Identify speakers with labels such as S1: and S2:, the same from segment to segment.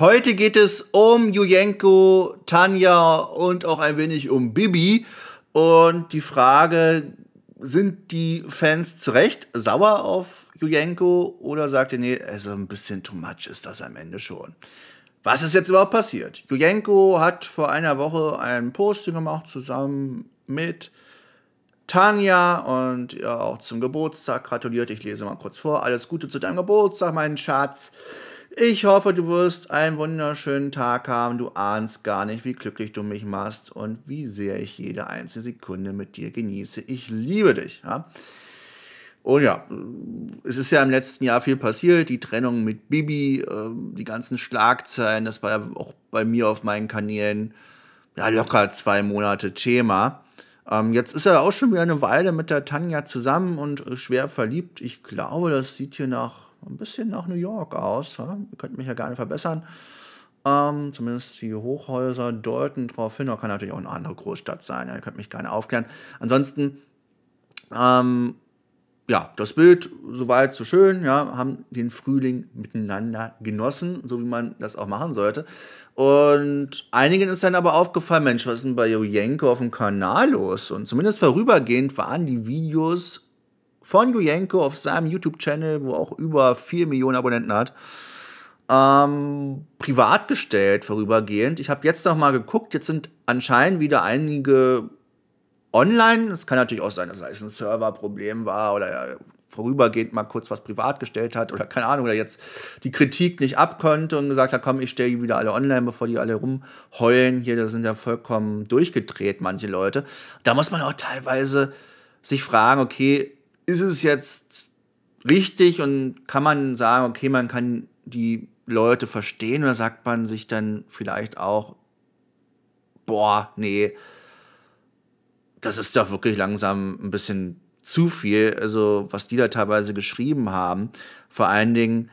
S1: Heute geht es um Jujenko, Tanja und auch ein wenig um Bibi. Und die Frage, sind die Fans zu Recht sauer auf Jujenko oder sagt ihr, nee, also ein bisschen too much ist das am Ende schon. Was ist jetzt überhaupt passiert? Jujenko hat vor einer Woche ein Posting gemacht zusammen mit Tanja und ja, auch zum Geburtstag gratuliert. Ich lese mal kurz vor. Alles Gute zu deinem Geburtstag, mein Schatz. Ich hoffe, du wirst einen wunderschönen Tag haben. Du ahnst gar nicht, wie glücklich du mich machst und wie sehr ich jede einzelne Sekunde mit dir genieße. Ich liebe dich. Ja? Und ja, es ist ja im letzten Jahr viel passiert. Die Trennung mit Bibi, ähm, die ganzen Schlagzeilen, das war ja auch bei mir auf meinen Kanälen ja, locker zwei Monate Thema. Ähm, jetzt ist er auch schon wieder eine Weile mit der Tanja zusammen und äh, schwer verliebt. Ich glaube, das sieht hier nach ein bisschen nach New York aus. Ja? Ihr könnt mich ja gerne verbessern. Ähm, zumindest die Hochhäuser deuten darauf hin. Da kann natürlich auch eine andere Großstadt sein. Ja? Ihr könnt mich gerne aufklären. Ansonsten, ähm, ja, das Bild, soweit, so schön. Ja, haben den Frühling miteinander genossen, so wie man das auch machen sollte. Und einigen ist dann aber aufgefallen, Mensch, was ist denn bei Jojenko auf dem Kanal los? Und zumindest vorübergehend waren die Videos von Jujenko auf seinem YouTube-Channel, wo auch über 4 Millionen Abonnenten hat, ähm, privat gestellt vorübergehend. Ich habe jetzt noch mal geguckt, jetzt sind anscheinend wieder einige online. Es kann natürlich auch sein, dass es ein Serverproblem war oder ja, vorübergehend mal kurz was privat gestellt hat oder keine Ahnung, oder jetzt die Kritik nicht abkonnte und gesagt hat, komm, ich stelle die wieder alle online, bevor die alle rumheulen. Hier, da sind ja vollkommen durchgedreht manche Leute. Da muss man auch teilweise sich fragen, okay, ist es jetzt richtig und kann man sagen, okay, man kann die Leute verstehen oder sagt man sich dann vielleicht auch, boah, nee, das ist doch wirklich langsam ein bisschen zu viel, also was die da teilweise geschrieben haben. Vor allen Dingen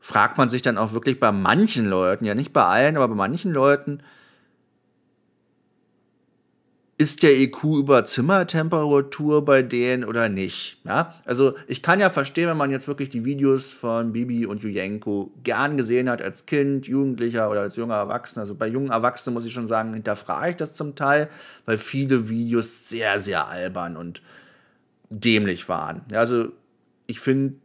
S1: fragt man sich dann auch wirklich bei manchen Leuten, ja nicht bei allen, aber bei manchen Leuten, ist der EQ über Zimmertemperatur bei denen oder nicht? Ja? Also ich kann ja verstehen, wenn man jetzt wirklich die Videos von Bibi und Jujenko gern gesehen hat als Kind, Jugendlicher oder als junger Erwachsener. Also bei jungen Erwachsenen muss ich schon sagen, hinterfrage ich das zum Teil, weil viele Videos sehr, sehr albern und dämlich waren. Ja, also ich finde,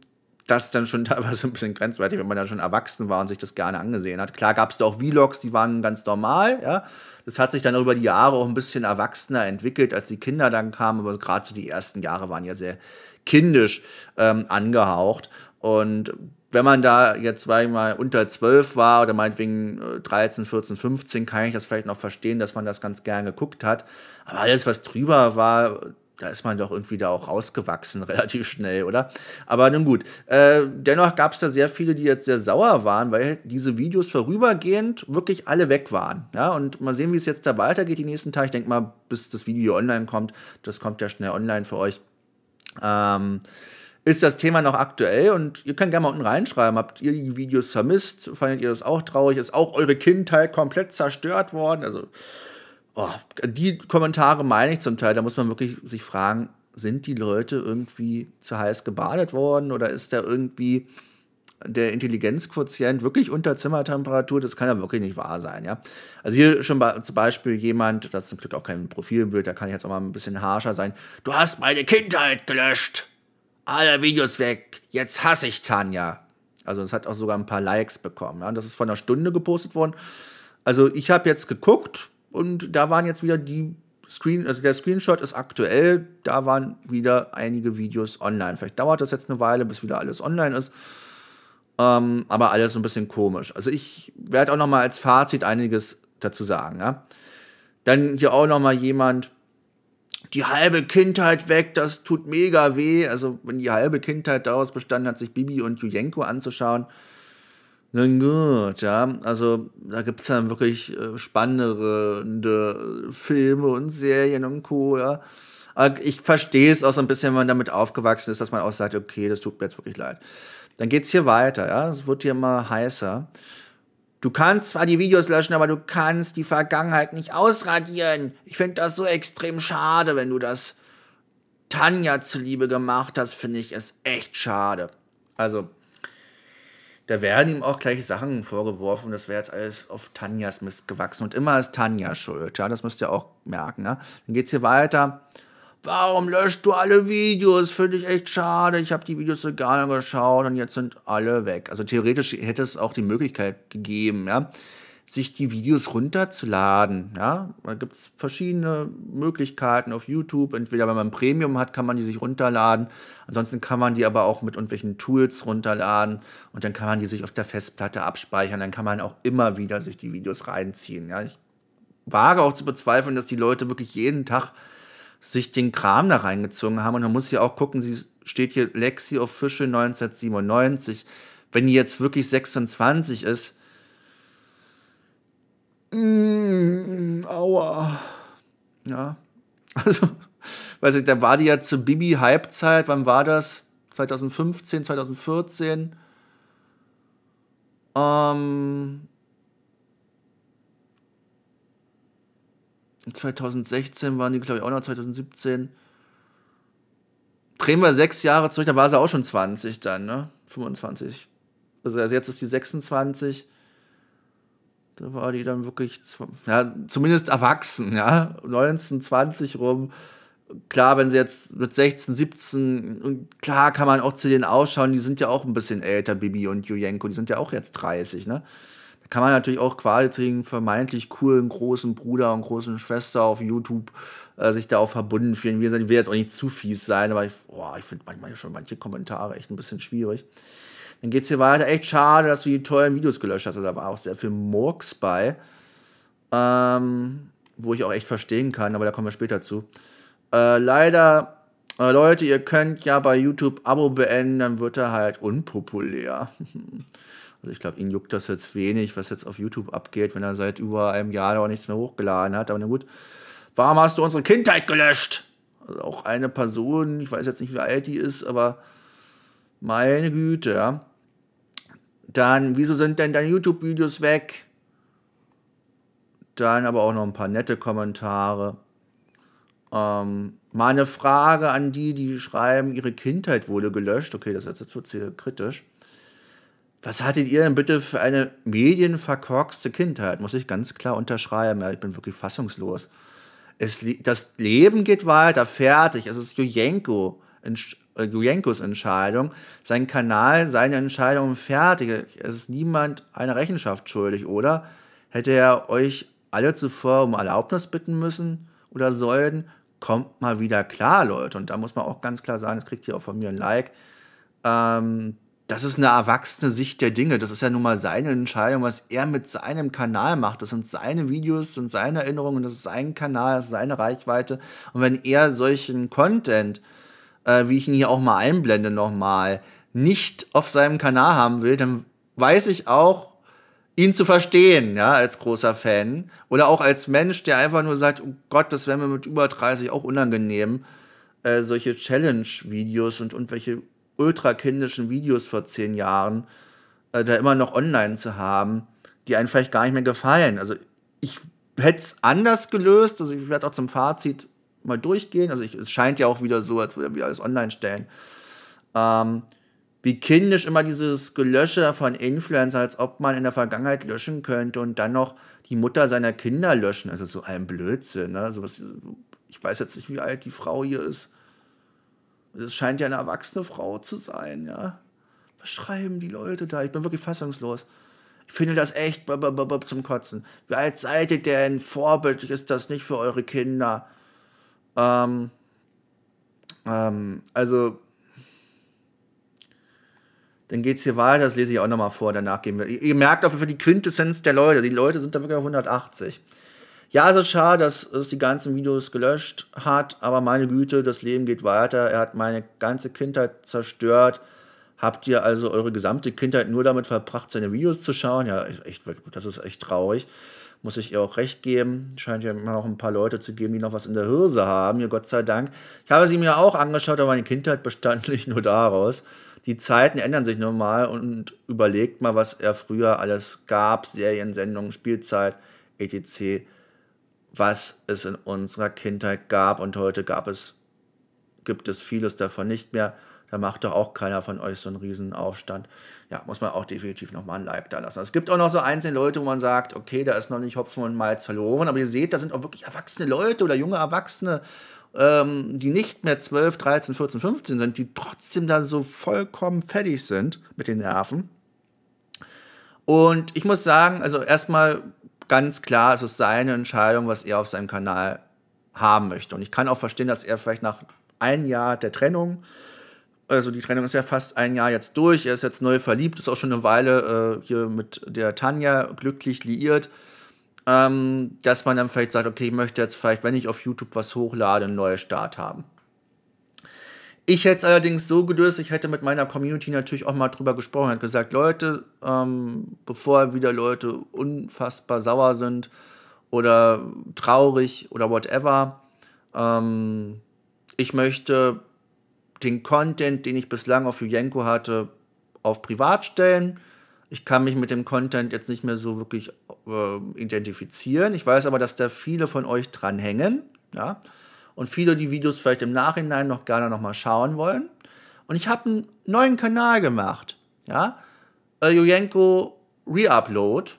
S1: das dann schon teilweise ein bisschen grenzwertig, wenn man dann schon erwachsen war und sich das gerne angesehen hat. Klar gab es da auch Vlogs, die waren ganz normal, ja. Das hat sich dann über die Jahre auch ein bisschen erwachsener entwickelt, als die Kinder dann kamen, aber gerade so die ersten Jahre waren ja sehr kindisch ähm, angehaucht. Und wenn man da jetzt, sag ich mal, unter 12 war oder meinetwegen 13, 14, 15, kann ich das vielleicht noch verstehen, dass man das ganz gern geguckt hat. Aber alles, was drüber war, da ist man doch irgendwie da auch rausgewachsen, relativ schnell, oder? Aber nun gut. Äh, dennoch gab es da sehr viele, die jetzt sehr sauer waren, weil diese Videos vorübergehend wirklich alle weg waren. Ja, und mal sehen, wie es jetzt da weitergeht die nächsten Tage. Ich denke mal, bis das Video online kommt. Das kommt ja schnell online für euch. Ähm, ist das Thema noch aktuell und ihr könnt gerne mal unten reinschreiben, habt ihr die Videos vermisst, fandet ihr das auch traurig, ist auch eure Kindheit komplett zerstört worden, also oh, die Kommentare meine ich zum Teil, da muss man wirklich sich fragen, sind die Leute irgendwie zu heiß gebadet worden oder ist da irgendwie der Intelligenzquotient wirklich unter Zimmertemperatur? Das kann ja wirklich nicht wahr sein, ja. Also hier schon bei, zum Beispiel jemand, das ist zum Glück auch kein Profilbild, da kann ich jetzt auch mal ein bisschen harscher sein. Du hast meine Kindheit gelöscht. Alle Videos weg. Jetzt hasse ich Tanja. Also es hat auch sogar ein paar Likes bekommen. Ja? Das ist vor einer Stunde gepostet worden. Also ich habe jetzt geguckt, und da waren jetzt wieder die Screen, also der Screenshot ist aktuell, da waren wieder einige Videos online. Vielleicht dauert das jetzt eine Weile, bis wieder alles online ist. Ähm, aber alles ein bisschen komisch. Also ich werde auch noch mal als Fazit einiges dazu sagen. Ja? Dann hier auch noch mal jemand, die halbe Kindheit weg, das tut mega weh. Also wenn die halbe Kindheit daraus bestanden hat, sich Bibi und Jujenko anzuschauen, nun gut, ja. Also da gibt es dann wirklich äh, spannende äh, Filme und Serien und Co., ja. ich verstehe es auch so ein bisschen, wenn man damit aufgewachsen ist, dass man auch sagt, okay, das tut mir jetzt wirklich leid. Dann geht es hier weiter, ja. Es wird hier immer heißer. Du kannst zwar die Videos löschen, aber du kannst die Vergangenheit nicht ausradieren. Ich finde das so extrem schade, wenn du das Tanja zuliebe gemacht hast, finde ich es echt schade. Also, da werden ihm auch gleich Sachen vorgeworfen, das wäre jetzt alles auf Tanjas Mist gewachsen. Und immer ist Tanja schuld, ja, das müsst ihr auch merken. Ne? Dann es hier weiter. Warum löscht du alle Videos? Finde ich echt schade. Ich habe die Videos so gar nicht geschaut und jetzt sind alle weg. Also theoretisch hätte es auch die Möglichkeit gegeben, ja sich die Videos runterzuladen. Ja? Da gibt es verschiedene Möglichkeiten auf YouTube. Entweder wenn man Premium hat, kann man die sich runterladen. Ansonsten kann man die aber auch mit irgendwelchen Tools runterladen und dann kann man die sich auf der Festplatte abspeichern. Dann kann man auch immer wieder sich die Videos reinziehen. Ja? Ich wage auch zu bezweifeln, dass die Leute wirklich jeden Tag sich den Kram da reingezogen haben. Und man muss hier auch gucken, sie steht hier Lexi Official 1997. Wenn die jetzt wirklich 26 ist, mm, aua. Ja, also, weiß ich, da war die ja zu Bibi Halbzeit, wann war das? 2015, 2014. Ähm, 2016 waren die, glaube ich, auch noch, 2017. Drehen wir sechs Jahre zurück, da war sie auch schon 20 dann, ne? 25. Also, also jetzt ist die 26. Da war die dann wirklich, ja, zumindest erwachsen, ja, 19, 20 rum. Klar, wenn sie jetzt mit 16, 17, klar kann man auch zu denen ausschauen, die sind ja auch ein bisschen älter, Bibi und Jujenko, die sind ja auch jetzt 30, ne? Da kann man natürlich auch quasi zu den vermeintlich coolen großen Bruder und großen Schwester auf YouTube äh, sich da auch verbunden fühlen. Wie gesagt, ich will jetzt auch nicht zu fies sein, aber ich, ich finde manchmal schon manche Kommentare echt ein bisschen schwierig. Dann geht es hier weiter. Echt schade, dass du die tollen Videos gelöscht hast. Also da war auch sehr viel Murks bei. Ähm, wo ich auch echt verstehen kann, aber da kommen wir später zu. Äh, leider, äh, Leute, ihr könnt ja bei YouTube Abo beenden, dann wird er halt unpopulär. also ich glaube, ihn juckt das jetzt wenig, was jetzt auf YouTube abgeht, wenn er seit über einem Jahr noch nichts mehr hochgeladen hat. Aber na gut, warum hast du unsere Kindheit gelöscht? Also auch eine Person, ich weiß jetzt nicht, wie alt die ist, aber meine Güte, ja. Dann, wieso sind denn deine YouTube-Videos weg? Dann aber auch noch ein paar nette Kommentare. Ähm, mal eine Frage an die, die schreiben, ihre Kindheit wurde gelöscht. Okay, das jetzt wird hier kritisch. Was hattet ihr denn bitte für eine medienverkorkste Kindheit? Muss ich ganz klar unterschreiben. Ja, ich bin wirklich fassungslos. Es, das Leben geht weiter, fertig. Es ist Jojenko. Gujenkos äh, Entscheidung, sein Kanal, seine Entscheidung fertig. Es ist niemand eine Rechenschaft schuldig, oder? Hätte er euch alle zuvor um Erlaubnis bitten müssen oder sollen? Kommt mal wieder klar, Leute. Und da muss man auch ganz klar sagen, das kriegt ihr auch von mir ein Like. Ähm, das ist eine erwachsene Sicht der Dinge. Das ist ja nun mal seine Entscheidung, was er mit seinem Kanal macht. Das sind seine Videos, das sind seine Erinnerungen, das ist sein Kanal, das ist seine Reichweite. Und wenn er solchen Content äh, wie ich ihn hier auch mal einblende nochmal, nicht auf seinem Kanal haben will, dann weiß ich auch, ihn zu verstehen, ja, als großer Fan. Oder auch als Mensch, der einfach nur sagt, oh Gott, das wäre mir mit über 30 auch unangenehm, äh, solche Challenge-Videos und irgendwelche ultrakindischen Videos vor zehn Jahren äh, da immer noch online zu haben, die einem vielleicht gar nicht mehr gefallen. Also ich hätte es anders gelöst, also ich werde auch zum Fazit mal durchgehen. Also ich, es scheint ja auch wieder so, als würde er wieder alles online stellen. Ähm, wie kindisch immer dieses Gelösche von Influencer, als ob man in der Vergangenheit löschen könnte und dann noch die Mutter seiner Kinder löschen. Also so ein Blödsinn. Ne? Also was, ich weiß jetzt nicht, wie alt die Frau hier ist. Es scheint ja eine erwachsene Frau zu sein, ja. Was schreiben die Leute da? Ich bin wirklich fassungslos. Ich finde das echt zum Kotzen. Wie alt seid ihr denn? Vorbildlich ist das nicht für eure Kinder. Ähm, ähm, also, dann geht es hier weiter, das lese ich auch nochmal vor, danach gehen wir. Ihr, ihr merkt auf jeden Fall die Quintessenz der Leute. Die Leute sind da wirklich auf 180. Ja, es ist schade, dass es die ganzen Videos gelöscht hat, aber meine Güte, das Leben geht weiter. Er hat meine ganze Kindheit zerstört. Habt ihr also eure gesamte Kindheit nur damit verbracht, seine Videos zu schauen? Ja, echt, das ist echt traurig muss ich ihr auch recht geben. Scheint ja immer noch ein paar Leute zu geben, die noch was in der Hirse haben, ihr Gott sei Dank. Ich habe sie mir auch angeschaut, aber meine Kindheit bestand nicht nur daraus. Die Zeiten ändern sich nun mal und überlegt mal, was er früher alles gab, Serien, Sendungen, Spielzeit, etc., was es in unserer Kindheit gab und heute gab es, gibt es vieles davon nicht mehr. Da macht doch auch keiner von euch so einen Riesenaufstand. Ja, muss man auch definitiv nochmal ein Like da lassen. Also es gibt auch noch so einzelne Leute, wo man sagt, okay, da ist noch nicht Hopfen und Malz verloren. Aber ihr seht, da sind auch wirklich erwachsene Leute oder junge Erwachsene, ähm, die nicht mehr 12, 13, 14, 15 sind, die trotzdem da so vollkommen fertig sind mit den Nerven. Und ich muss sagen, also erstmal ganz klar, es ist seine Entscheidung, was er auf seinem Kanal haben möchte. Und ich kann auch verstehen, dass er vielleicht nach einem Jahr der Trennung also die Trennung ist ja fast ein Jahr jetzt durch. Er ist jetzt neu verliebt, ist auch schon eine Weile äh, hier mit der Tanja glücklich liiert. Ähm, dass man dann vielleicht sagt, okay, ich möchte jetzt vielleicht, wenn ich auf YouTube was hochlade, einen neuen Start haben. Ich hätte es allerdings so gelöst, ich hätte mit meiner Community natürlich auch mal drüber gesprochen und gesagt, Leute, ähm, bevor wieder Leute unfassbar sauer sind oder traurig oder whatever, ähm, ich möchte den Content, den ich bislang auf Jujenko hatte, auf privat stellen. Ich kann mich mit dem Content jetzt nicht mehr so wirklich äh, identifizieren. Ich weiß aber, dass da viele von euch dran hängen. Ja? Und viele die Videos vielleicht im Nachhinein noch gerne nochmal schauen wollen. Und ich habe einen neuen Kanal gemacht. Ja? Äh, Jujenko Reupload.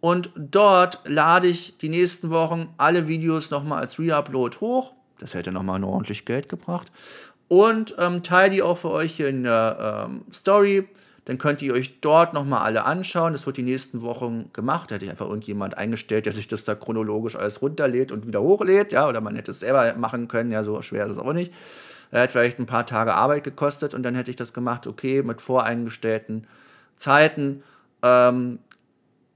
S1: Und dort lade ich die nächsten Wochen alle Videos nochmal als Reupload hoch. Das hätte nochmal ordentlich Geld gebracht und ähm, teile die auch für euch in der ähm, Story. Dann könnt ihr euch dort nochmal alle anschauen. Das wird die nächsten Wochen gemacht. Da hätte ich einfach irgendjemand eingestellt, der sich das da chronologisch alles runterlädt und wieder hochlädt. Ja, oder man hätte es selber machen können. Ja, so schwer ist es auch nicht. Er hat vielleicht ein paar Tage Arbeit gekostet und dann hätte ich das gemacht, okay, mit voreingestellten Zeiten, ähm,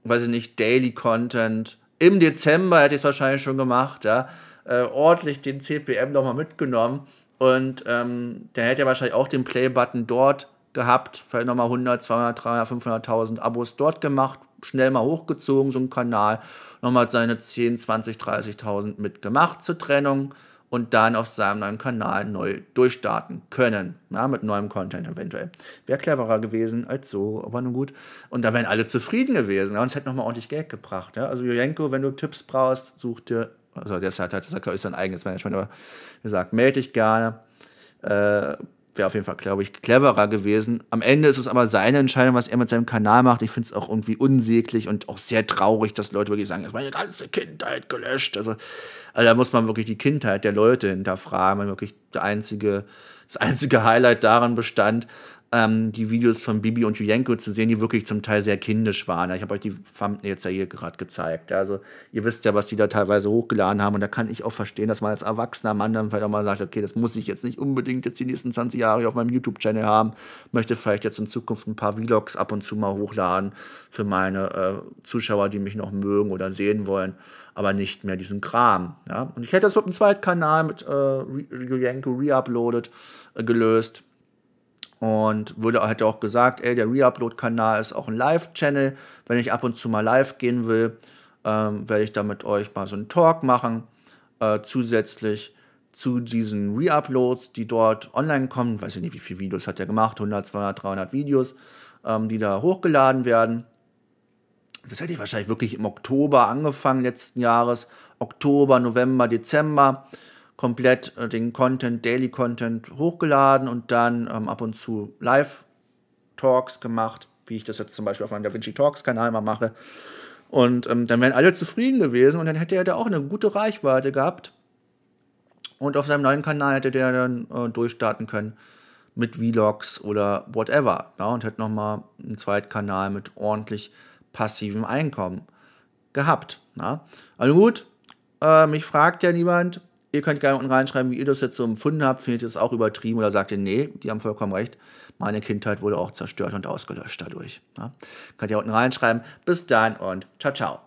S1: weiß ich nicht, Daily Content. Im Dezember hätte ich es wahrscheinlich schon gemacht, ja, äh, ordentlich den CPM nochmal mitgenommen und ähm, der hätte ja wahrscheinlich auch den Play-Button dort gehabt, vielleicht nochmal 100, 200, 300, 500.000 Abos dort gemacht, schnell mal hochgezogen, so ein Kanal, nochmal seine 10, 20, 30.000 mitgemacht zur Trennung und dann auf seinem neuen Kanal neu durchstarten können. Ja, mit neuem Content eventuell. Wäre cleverer gewesen als so, aber nun gut. Und da wären alle zufrieden gewesen. Ja, und es hätte nochmal ordentlich Geld gebracht. Ja? Also Jurenko, wenn du Tipps brauchst, such dir also deshalb hat das ist sein eigenes Management, aber gesagt, melde dich gerne. Äh, Wäre auf jeden Fall, glaube ich, cleverer gewesen. Am Ende ist es aber seine Entscheidung, was er mit seinem Kanal macht. Ich finde es auch irgendwie unsäglich und auch sehr traurig, dass Leute wirklich sagen, das ist meine ganze Kindheit gelöscht. Also, also da muss man wirklich die Kindheit der Leute hinterfragen, wenn wirklich der einzige, das einzige Highlight daran bestand, ähm, die Videos von Bibi und Jujenko zu sehen, die wirklich zum Teil sehr kindisch waren. ich habe euch die Thumbnails ja hier gerade gezeigt. Also ihr wisst ja, was die da teilweise hochgeladen haben und da kann ich auch verstehen, dass man als erwachsener Mann dann vielleicht auch mal sagt, okay, das muss ich jetzt nicht unbedingt jetzt die nächsten 20 Jahre auf meinem YouTube-Channel haben, möchte vielleicht jetzt in Zukunft ein paar Vlogs ab und zu mal hochladen für meine äh, Zuschauer, die mich noch mögen oder sehen wollen aber nicht mehr diesen Kram. Ja? Und ich hätte das mit einem Zweitkanal mit äh, Jujenko reuploaded äh, gelöst. Und würde, hat auch gesagt, ey, der Reupload-Kanal ist auch ein Live-Channel. Wenn ich ab und zu mal live gehen will, ähm, werde ich da mit euch mal so einen Talk machen. Äh, zusätzlich zu diesen Reuploads, die dort online kommen. Ich weiß ich nicht, wie viele Videos hat er gemacht, 100, 200, 300 Videos, ähm, die da hochgeladen werden. Das hätte ich wahrscheinlich wirklich im Oktober angefangen letzten Jahres. Oktober, November, Dezember komplett äh, den Content, Daily Content hochgeladen und dann ähm, ab und zu Live-Talks gemacht, wie ich das jetzt zum Beispiel auf meinem DaVinci Talks-Kanal mal mache. Und ähm, dann wären alle zufrieden gewesen und dann hätte er da auch eine gute Reichweite gehabt. Und auf seinem neuen Kanal hätte der dann äh, durchstarten können mit Vlogs oder whatever. Ja, und hätte nochmal einen Zweitkanal mit ordentlich passivem Einkommen gehabt. Ja. Also gut, äh, mich fragt ja niemand, Ihr könnt gerne unten reinschreiben, wie ihr das jetzt so empfunden habt. Findet ihr das auch übertrieben oder sagt ihr, nee, die haben vollkommen recht. Meine Kindheit wurde auch zerstört und ausgelöscht dadurch. Ja? Könnt ihr unten reinschreiben. Bis dann und ciao, ciao.